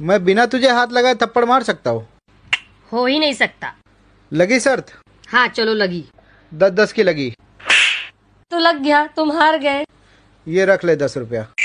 मैं बिना तुझे हाथ लगाए थप्पड़ मार सकता हूँ हो ही नहीं सकता लगी शर्त हाँ चलो लगी दस दस की लगी तो लग गया तुम हार गए ये रख ले दस रुपया